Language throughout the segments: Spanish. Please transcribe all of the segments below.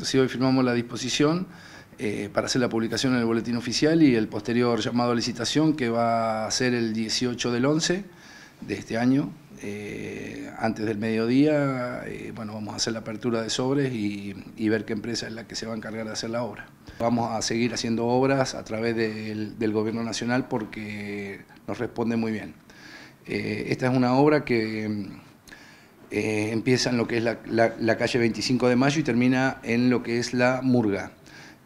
Sí, hoy firmamos la disposición eh, para hacer la publicación en el boletín oficial y el posterior llamado a licitación que va a ser el 18 del 11 de este año. Eh, antes del mediodía, eh, bueno, vamos a hacer la apertura de sobres y, ver qué empresa es la que se va a encargar de hacer la obra. Vamos a seguir haciendo obras a través del Gobierno Nacional porque nos responde muy bien. esta es una obra que eh, empieza en lo que es la, calle 25 de Mayo y termina en lo que es la Murga.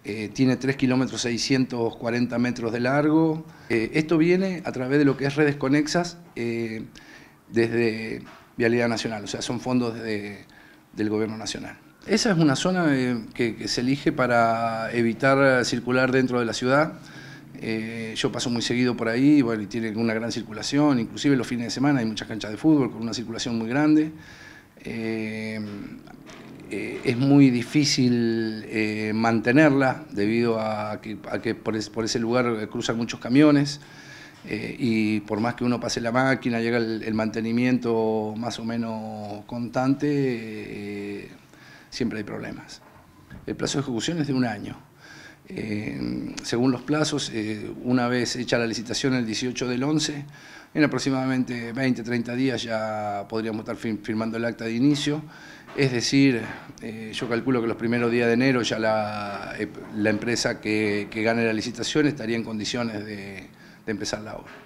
Eh, tiene 3 kilómetros 640 metros de largo. Eh, esto viene a través de lo que es redes conexas desde Vialidad Nacional, o sea, son fondos del Gobierno Nacional. Esa es una zona que se elige para evitar circular dentro de la ciudad. Eh, yo paso muy seguido por ahí, bueno, tiene una gran circulación, inclusive los fines de semana hay muchas canchas de fútbol con una circulación muy grande. Eh, eh, es muy difícil mantenerla debido a que, por, ese lugar cruzan muchos camiones y por más que uno pase la máquina, llega el mantenimiento más o menos constante, siempre hay problemas. El plazo de ejecución es de un año. Eh, según los plazos, eh, una vez hecha la licitación el 18 del 11, en aproximadamente 20, 30 días ya podríamos estar firmando el acta de inicio. Es decir, eh, yo calculo que los primeros días de enero ya la, empresa que, gane la licitación estaría en condiciones de empezar la obra.